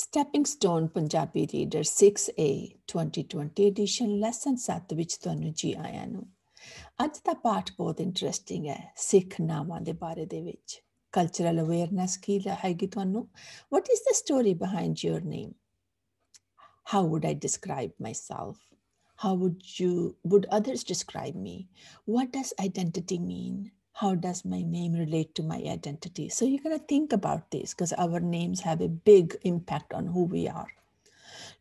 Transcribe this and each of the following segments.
Stepping stone Punjabi reader 6A 2020 edition lesson 7 ਵਿੱਚ ਤੁਹਾਨੂੰ ਜੀ ਆਇਆਂ ਨੂੰ ਅੱਜ ਦਾ ਪਾਠ ਬਹੁਤ ਇੰਟਰਸਟਿੰਗ ਹੈ ਸਿੱਖ ਨਾਵਾਂ ਦੇ ਬਾਰੇ ਦੇ ਵਿੱਚ ਕਲਚਰਲ ਅਵੇਅਰਨੈਸ ਕੀ ਹੈਗੀ ਤੁਹਾਨੂੰ what is the story behind your name how would I describe myself how would you would others describe me what does identity mean how does my name relate to my identity? So you're going to think about this because our names have a big impact on who we are.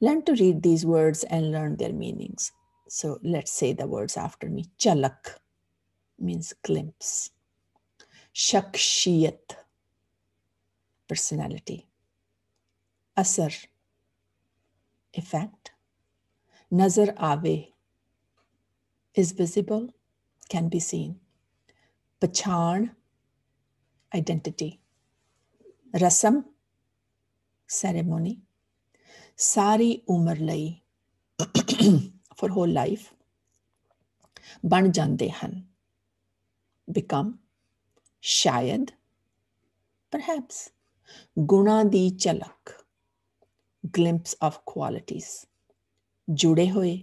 Learn to read these words and learn their meanings. So let's say the words after me. Chalak means glimpse. Shakshiyat, personality. Asar, effect. Nazar Ave is visible, can be seen. ਪਛਾਣ identity ਰਸਮ ceremony ਸਾਰੀ ਉਮਰ ਲਈ for hole life ਬਣ ਜਾਂਦੇ ਹਨ become ਸ਼ਾਇਦ ਪਰਹੈਪਸ ਗੁਣਾ ਦੀ ਝਲਕ ਗਲਿੰਪਸ ਆਫ qualities ਜੁੜੇ ਹੋਏ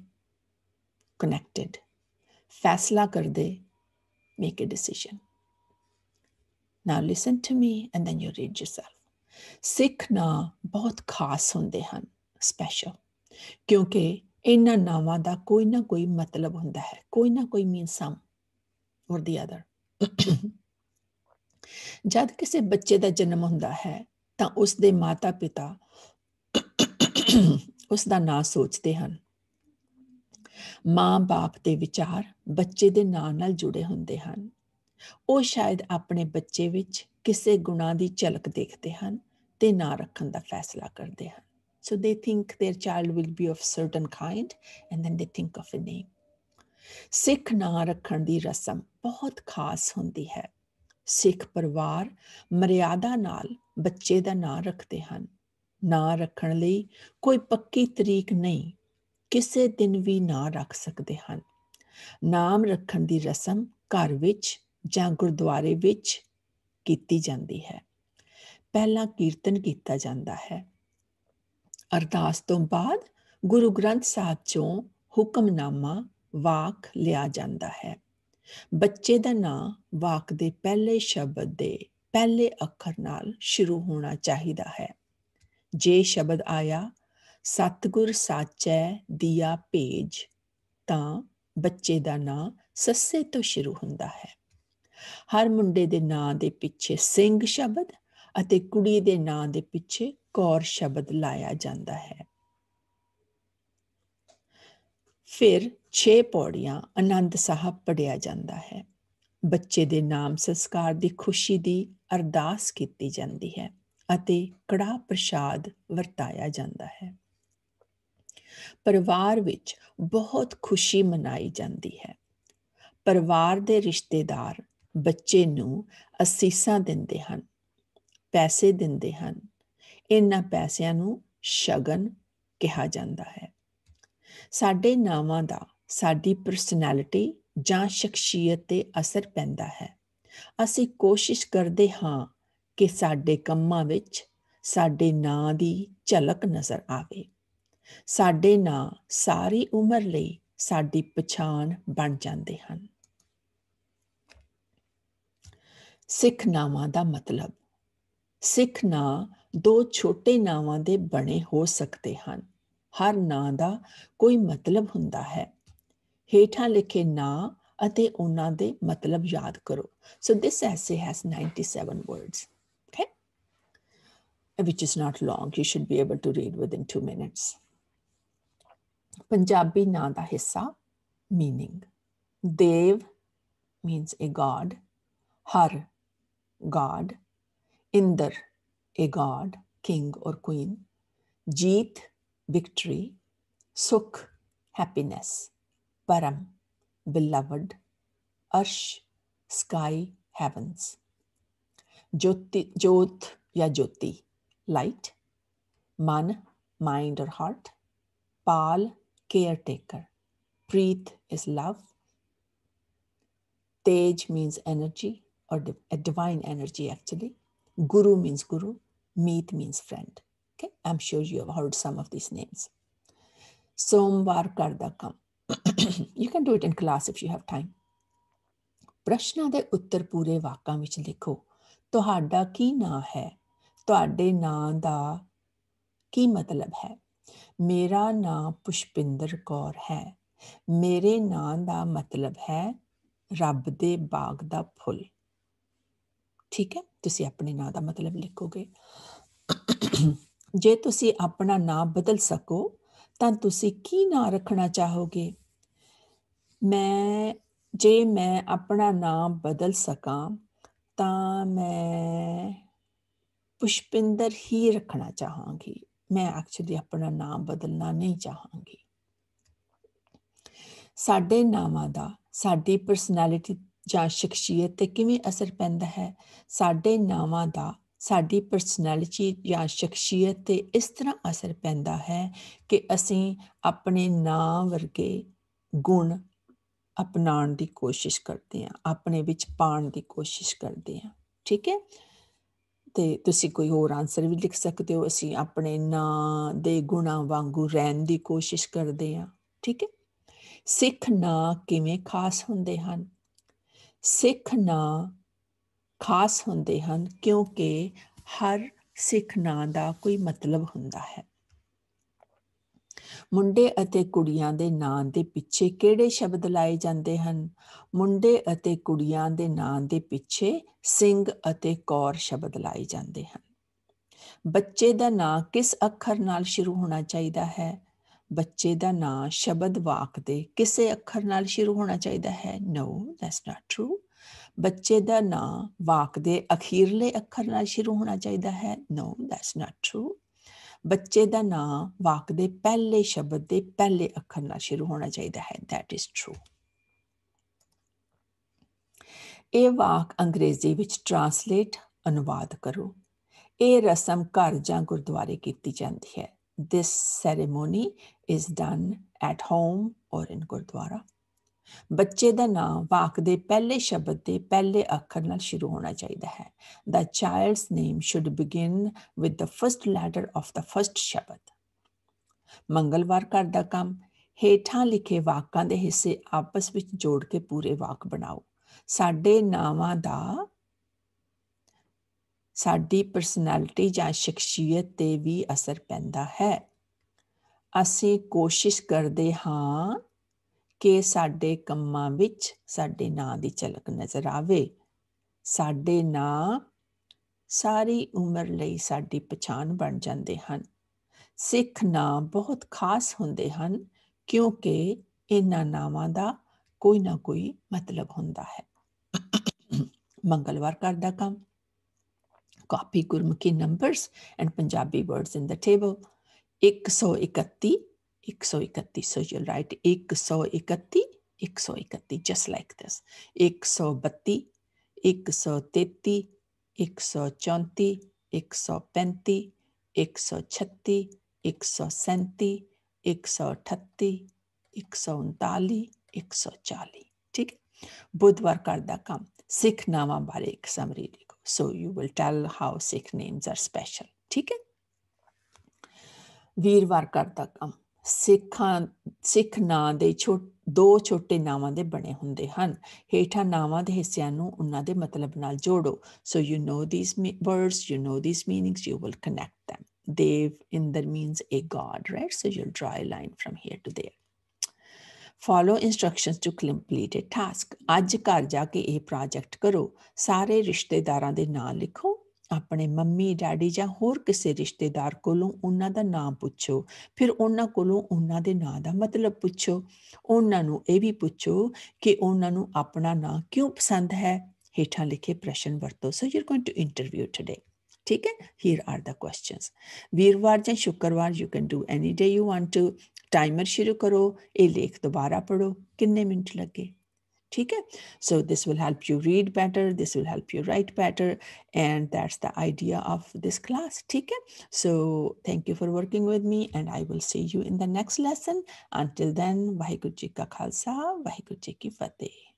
ਕਨੈਕਟਡ ਫੈਸਲਾ ਕਰਦੇ make a decision. Now listen to me and then you read yourself. ਸਿੱਖ ਨਾਂ ਬਹੁਤ ਖਾਸ ਹੁੰਦੇ ਹਨ ਸਪੈਸ਼ਲ ਕਿਉਂਕਿ ਇਹਨਾਂ ਨਾਵਾਂ ਦਾ ਕੋਈ ਨਾ ਕੋਈ ਮਤਲਬ ਹੁੰਦਾ ਹੈ ਕੋਈ ਨਾ ਕੋਈ ਮੀਨ ਸਮ ਔਰ ਦੀ ਅਦਰ ਜਦ ਕਿਸੇ ਬੱਚੇ ਦਾ ਜਨਮ ਹੁੰਦਾ ਹੈ ਤਾਂ ਉਸ ਦੇ ਮਾਤਾ-ਪਿਤਾ ਉਸ ਦਾ ਨਾਂ ਸੋਚਦੇ ਹਨ ਮਾਂ-ਬਾਪ ਦੇ ਵਿਚਾਰ ਬੱਚੇ ਦੇ ਨਾਂ ਨਾਲ ਜੁੜੇ ਹੁੰਦੇ ਹਨ ਉਹ ਸ਼ਾਇਦ ਆਪਣੇ ਬੱਚੇ ਵਿੱਚ ਕਿਸੇ ਗੁਨਾਹ ਦੀ ਝਲਕ ਦੇਖਦੇ ਹਨ ਤੇ ਨਾਂ ਰੱਖਣ ਦਾ ਫੈਸਲਾ ਕਰਦੇ ਹਨ so they think their child will be of certain kind and then they think of a name Sikh ਨਾਂ ਰੱਖਣ ਦੀ ਰਸਮ ਬਹੁਤ ਖਾਸ ਹੁੰਦੀ ਹੈ ਸਿੱਖ ਪਰਿਵਾਰ ਮਰਿਆਦਾ ਨਾਲ ਬੱਚੇ ਦਾ ਨਾਂ ਰੱਖਦੇ ਹਨ ਨਾਂ ਰੱਖਣ ਲਈ ਕੋਈ ਪੱਕੀ ਤਰੀਕ ਨਹੀਂ ਕਿਸੇ ਦਿਨ ਵੀ ਨਾ ਰੱਖ ਸਕਦੇ ਹਨ ਨਾਮ ਰੱਖਣ ਦੀ ਰਸਮ ਘਰ ਵਿੱਚ ਜਾਂ ਗੁਰਦੁਆਰੇ ਵਿੱਚ ਕੀਤੀ ਜਾਂਦੀ ਹੈ ਪਹਿਲਾਂ ਕੀਰਤਨ ਕੀਤਾ ਜਾਂਦਾ ਹੈ ਅਰਦਾਸ ਤੋਂ ਬਾਅਦ ਗੁਰੂ ਗ੍ਰੰਥ ਸਾਹਿਬ ਚੋਂ ਹੁਕਮਨਾਮਾ ਵਾਕ ਲਿਆ ਜਾਂਦਾ ਹੈ ਬੱਚੇ ਦਾ ਨਾਮ ਵਾਕ ਦੇ ਪਹਿਲੇ ਸ਼ਬਦ ਦੇ ਪਹਿਲੇ ਅੱਖਰ ਨਾਲ ਸ਼ੁਰੂ ਹੋਣਾ ਚਾਹੀਦਾ ਹੈ ਜੇ ਸ਼ਬਦ ਆਇਆ ਸਤਗੁਰ ਸਾਚੈ ਦੀਆ ਭੇਜ ਤਾਂ ਬੱਚੇ ਦਾ ਨਾਂ ਸੱਸੇ ਤੋਂ ਸ਼ੁਰੂ ਹੁੰਦਾ ਹੈ ਹਰ ਮੁੰਡੇ ਦੇ ਨਾਂ ਦੇ ਪਿੱਛੇ ਸਿੰਘ ਸ਼ਬਦ ਅਤੇ ਕੁੜੀ ਦੇ ਨਾਂ ਦੇ ਪਿੱਛੇ ਕੌਰ ਸ਼ਬਦ ਲਾਇਆ ਜਾਂਦਾ ਹੈ ਫਿਰ 6 ਪੌੜੀਆਂ ਆਨੰਦ ਸਾਹਿਬ ਪੜਿਆ ਜਾਂਦਾ ਹੈ ਬੱਚੇ ਦੇ ਨਾਮ ਸੰਸਕਾਰ ਦੀ ਖੁਸ਼ੀ ਦੀ ਅਰਦਾਸ ਕੀਤੀ ਜਾਂਦੀ ਹੈ ਅਤੇ ਕੜਾ ਪ੍ਰਸ਼ਾਦ ਵਰਤਾਇਆ ਜਾਂਦਾ ਹੈ ਪਰਿਵਾਰ ਵਿੱਚ ਬਹੁਤ ਖੁਸ਼ੀ ਮਨਾਈ ਜਾਂਦੀ ਹੈ ਪਰਿਵਾਰ ਦੇ ਰਿਸ਼ਤੇਦਾਰ ਬੱਚੇ ਨੂੰ ਅਸੀਸਾਂ ਦਿੰਦੇ ਹਨ ਪੈਸੇ ਦਿੰਦੇ ਹਨ ਇਹਨਾਂ ਪੈਸਿਆਂ ਨੂੰ ਸ਼ਗਨ ਕਿਹਾ ਜਾਂਦਾ ਹੈ ਸਾਡੇ ਨਾਵਾਂ ਦਾ ਸਾਡੀ ਪਰਸਨੈਲਿਟੀ ਜਾਂ ਸ਼ਖਸੀਅਤ ਤੇ ਅਸਰ ਪੈਂਦਾ ਹੈ ਅਸੀਂ ਕੋਸ਼ਿਸ਼ ਕਰਦੇ ਹਾਂ ਕਿ ਸਾਡੇ ਕੰਮਾਂ ਵਿੱਚ ਸਾਡੇ ਨਾਂ ਦੀ ਝਲਕ ਨਜ਼ਰ ਆਵੇ ਸਾਡੇ ਨਾਂ ਸਾਰੀ ਉਮਰ ਲਈ ਸਾਡੀ ਪਛਾਣ ਬਣ ਜਾਂਦੇ ਹਨ ਸਿੱਖ ਨਾਵਾਂ ਦਾ ਮਤਲਬ ਸਿੱਖ ਨਾਂ ਦੋ ਛੋਟੇ ਨਾਵਾਂ ਦੇ ਬਣੇ ਹੋ ਸਕਦੇ ਹਨ ਹਰ ਨਾਂ ਦਾ ਕੋਈ ਮਤਲਬ ਹੁੰਦਾ ਹੈ ਹੇਠਾਂ ਲਿਖੇ ਨਾਂ ਅਤੇ ਉਹਨਾਂ ਦੇ ਮਤਲਬ ਯਾਦ ਕਰੋ so this essay has 97 words okay which is not long you should be able to read within 2 minutes Punjabi ਨਾਂ ਦਾ ਹਿੱਸਾ meaning Dev means a god Har god Inder a god king or queen Jeet victory Sukh happiness param beloved Arsh sky heavens jyoti jyot ya jyoti light man mind or heart pal caretaker. Preet is love. Tej means energy or a divine energy, actually. Guru means guru. Meet means friend. Okay, I'm sure you have heard some of these names. Somvar Kardakam. you can do it in class if you have time. Prashna de Uttar ਪੂਰੇ ਵਾਕਾਂ ਵਿੱਚ ਲਿਖੋ ਤੁਹਾਡਾ ਕੀ ਨਾਂ ਹੈ ਤੁਹਾਡੇ ਨਾਂ ਦਾ ਕੀ ਮਤਲਬ ਹੈ ਮੇਰਾ ਨਾਮ ਪੁਸ਼ਪਿੰਦਰ ਕੌਰ ਹੈ ਮੇਰੇ ਨਾਮ ਦਾ ਮਤਲਬ ਹੈ ਰੱਬ ਦੇ ਬਾਗ ਦਾ ਫੁੱਲ ਠੀਕ ਹੈ ਤੁਸੀਂ ਆਪਣੇ ਨਾਮ ਦਾ ਮਤਲਬ ਲਿਖੋਗੇ ਜੇ ਤੁਸੀਂ ਆਪਣਾ ਨਾਮ ਬਦਲ ਸਕੋ ਤਾਂ ਤੁਸੀਂ ਕੀ ਨਾਮ ਰੱਖਣਾ ਚਾਹੋਗੇ ਮੈਂ ਜੇ ਮੈਂ ਆਪਣਾ ਨਾਮ ਬਦਲ ਸਕਾਂ ਤਾਂ ਮੈਂ ਪੁਸ਼ਪਿੰਦਰ ਹੀ ਰੱਖਣਾ ਚਾਹਾਂਗੀ ਮੈਂ ਐਕਚੁਅਲੀ ਆਪਣਾ ਨਾਮ ਬਦਲਣਾ ਨਹੀਂ ਚਾਹਾਂਗੀ ਸਾਡੇ ਨਾਮਾਂ ਦਾ ਸਾਡੀ ਪਰਸਨੈਲਿਟੀ ਜਾਂ ਸ਼ਖਸੀਅਤ ਤੇ ਕਿਵੇਂ ਅਸਰ ਪੈਂਦਾ ਹੈ ਸਾਡੇ ਨਾਵਾਂ ਦਾ ਸਾਡੀ ਪਰਸਨੈਲਿਟੀ ਜਾਂ ਸ਼ਖਸੀਅਤ ਤੇ ਇਸ ਤਰ੍ਹਾਂ ਅਸਰ ਪੈਂਦਾ ਹੈ ਕਿ ਅਸੀਂ ਆਪਣੇ ਨਾਮ ਵਰਗੇ ਗੁਣ ਅਪਣਾਉਣ ਦੀ ਕੋਸ਼ਿਸ਼ ਕਰਦੇ ਹਾਂ ਆਪਣੇ ਵਿੱਚ ਪਾਣ ਦੀ ਕੋਸ਼ਿਸ਼ ਕਰਦੇ ਹਾਂ ਠੀਕ ਹੈ ਤੇ ਤੁਸੀਂ ਕੋਈ ਹੋਰ ਆਨਸਰ ਵੀ ਲਿਖ ਸਕਦੇ ਹੋ ਅਸੀਂ ਆਪਣੇ ਨਾਂ ਦੇ ਗੁਣਾ ਵਾਂਗੂ ਰਹਿਣ ਦੀ ਕੋਸ਼ਿਸ਼ ਕਰਦੇ ਹਾਂ ਠੀਕ ਹੈ ਸਿੱਖ ਨਾਂ ਕਿਵੇਂ ਖਾਸ ਹੁੰਦੇ ਹਨ ਸਿੱਖ ਨਾਂ ਖਾਸ ਹੁੰਦੇ ਹਨ ਕਿਉਂਕਿ ਹਰ ਸਿੱਖ ਨਾਂ ਦਾ ਕੋਈ ਮਤਲਬ ਹੁੰਦਾ ਹੈ ਮੁੰਡੇ ਅਤੇ ਕੁੜੀਆਂ ਦੇ ਨਾਂ ਦੇ ਪਿੱਛੇ ਕਿਹੜੇ ਸ਼ਬਦ ਲਾਏ ਜਾਂਦੇ ਹਨ ਮੁੰਡੇ ਅਤੇ ਕੁੜੀਆਂ ਦੇ ਨਾਂ ਦੇ ਪਿੱਛੇ ਸਿੰਘ ਅਤੇ ਕੌਰ ਸ਼ਬਦ ਲਾਏ ਜਾਂਦੇ ਹਨ ਬੱਚੇ ਦਾ ਨਾਂ ਕਿਸ ਅੱਖਰ ਨਾਲ ਸ਼ੁਰੂ ਹੋਣਾ ਚਾਹੀਦਾ ਹੈ ਬੱਚੇ ਦਾ ਨਾਂ ਸ਼ਬਦ ਵਾਕ ਦੇ ਕਿਸੇ ਅੱਖਰ ਨਾਲ ਸ਼ੁਰੂ ਹੋਣਾ ਚਾਹੀਦਾ ਹੈ ਨੋ ਦੈਟਸ ਨਾਟ ਟਰੂ ਬੱਚੇ ਦਾ ਨਾਂ ਵਾਕ ਦੇ ਅਖੀਰਲੇ ਅੱਖਰ ਨਾਲ ਸ਼ੁਰੂ ਹੋਣਾ ਚਾਹੀਦਾ ਹੈ ਨੋ ਦੈਟਸ ਨਾਟ ਟਰੂ ਬੱਚੇ ਦਾ ਨਾਮ ਵਾਕ ਦੇ ਪਹਿਲੇ ਸ਼ਬਦ ਦੇ ਪਹਿਲੇ ਅੱਖਰ ਨਾਲ ਸ਼ੁਰੂ ਹੋਣਾ ਚਾਹੀਦਾ ਹੈ ਥੈਟ ਇਜ਼ ਟਰੂ ਇਹ ਵਾਕ ਅੰਗਰੇਜ਼ੀ ਵਿੱਚ ਟ੍ਰਾਂਸਲੇਟ ਅਨੁਵਾਦ ਕਰੋ ਇਹ ਰਸਮ ਘਰ ਜਾਂ ਗੁਰਦੁਆਰੇ ਕੀਤੀ ਜਾਂਦੀ ਹੈ this ceremony is done at home or in Gurdwara. ਬੱਚੇ ਦਾ ਨਾਮ ਵਾਕ ਦੇ ਪਹਿਲੇ ਸ਼ਬਦ ਦੇ ਪਹਿਲੇ ਅੱਖਰ ਨਾਲ ਸ਼ੁਰੂ ਹੋਣਾ ਚਾਹੀਦਾ ਹੈ ਦਾ child's name should begin with the first letter of the first ਸ਼ਬਦ ਮੰਗਲਵਾਰ ਘਰ ਦਾ ਕੰਮ ਹੇਠਾਂ ਲਿਖੇ ਵਾਕਾਂ ਦੇ ਹਿੱਸੇ ਆਪਸ ਵਿੱਚ ਜੋੜ ਕੇ ਪੂਰੇ ਵਾਕ ਬਣਾਓ ਸਾਡੇ ਨਾਵਾਂ ਦਾ ਸਾਡੀ ਪਰਸਨੈਲਿਟੀ ਜਾਂ ਸ਼ਖਸੀਅਤ ਤੇ ਵੀ ਅਸਰ ਪੈਂਦਾ ਹੈ ਅਸੀਂ ਕੋਸ਼ਿਸ਼ ਕਰਦੇ ਹਾਂ ਕਿ ਸਾਡੇ ਕੰਮਾਂ ਵਿੱਚ ਸਾਡੇ ਨਾਂ ਦੀ ਝਲਕ ਨਜ਼ਰ ਆਵੇ ਸਾਡੇ ਨਾਂ ਸਾਰੀ ਉਮਰ ਲਈ ਸਾਡੀ ਪਛਾਣ ਬਣ ਜਾਂਦੇ ਹਨ ਸਿੱਖ ਨਾਂ ਬਹੁਤ ਖਾਸ ਹੁੰਦੇ ਹਨ ਕਿਉਂਕਿ ਇਹਨਾਂ ਨਾਵਾਂ ਦਾ ਕੋਈ ਨਾ ਕੋਈ ਮਤਲਬ ਹੁੰਦਾ ਹੈ ਮੰਗਲਵਾਰ ਕਰਦਾ ਕੰਮ copy Gurmukhi numbers and Punjabi words in the table 131 131 so you write 131 131 just like this 132 133 134 135 136 137 138 139 140 ਠੀਕ ਬੁੱਧਵਾਰ ਕਰਦਾ ਕੰਮ ਸਿੱਖ ਨਾਮਾਂ ਬਾਰੇ ਇੱਕ ਸਮਰੀ ਲਿਖੋ so you will tell how Sikh names are special ਠੀਕ ਹੈ ਵੀਰਵਾਰ ਕਰਦਾ ਕੰਮ ਸਿੱਖਾਂ ਸਿੱਖ ਨਾਂ ਦੇ ਦੋ ਛੋਟੇ ਨਾਵਾਂ ਦੇ ਬਣੇ ਹੁੰਦੇ ਹਨ ਹੇਠਾਂ ਨਾਵਾਂ ਦੇ ਹਿੱਸਿਆਂ ਨੂੰ ਉਹਨਾਂ ਦੇ ਮਤਲਬ ਨਾਲ ਜੋੜੋ so you know these words you know these meanings you will connect them Dev Inder means a god right so you draw line from here to there follow instructions to complete a task ਅੱਜ ਘਰ ਜਾ ਕੇ ਇਹ project ਕਰੋ ਸਾਰੇ ਰਿਸ਼ਤੇਦਾਰਾਂ ਦੇ ਨਾਂ ਲਿਖੋ ਆਪਣੇ ਮੰਮੀ ਡੈਡੀ ਜਾਂ ਹੋਰ ਕਿਸੇ ਰਿਸ਼ਤੇਦਾਰ ਕੋਲੋਂ ਉਹਨਾਂ ਦਾ ਨਾਮ ਪੁੱਛੋ ਫਿਰ ਉਹਨਾਂ ਕੋਲੋਂ ਉਹਨਾਂ ਦੇ ਨਾਂ ਦਾ ਮਤਲਬ ਪੁੱਛੋ ਉਹਨਾਂ ਨੂੰ ਇਹ ਵੀ ਪੁੱਛੋ ਕਿ ਉਹਨਾਂ ਨੂੰ ਆਪਣਾ ਨਾਂ ਕਿਉਂ ਪਸੰਦ ਹੈ ਹੇਠਾਂ ਲਿਖੇ ਪ੍ਰਸ਼ਨ ਵਰਤੋ so you are going to interview today ਠੀਕ ਹੈ ਹੇਅਰ ਆਰ ਦਾ ਕੁਐਸਚਨਸ ਵੀਰਵਾਰ ਜਾਂ ਸ਼ੁੱਕਰਵਾਰ you can do any day you want to timer ਸ਼ੁਰੂ ਕਰੋ ਇਹ ਲੇਖ ਦੁਬਾਰਾ ਪੜੋ ਕਿੰਨੇ ਮਿੰਟ ਲੱਗੇ Okay. So this will help you read better. This will help you write better. And that's the idea of this class. Okay. So thank you for working with me. And I will see you in the next lesson. Until then, Vahegurji Ka Khalsa, Vahegurji Ki Fateh.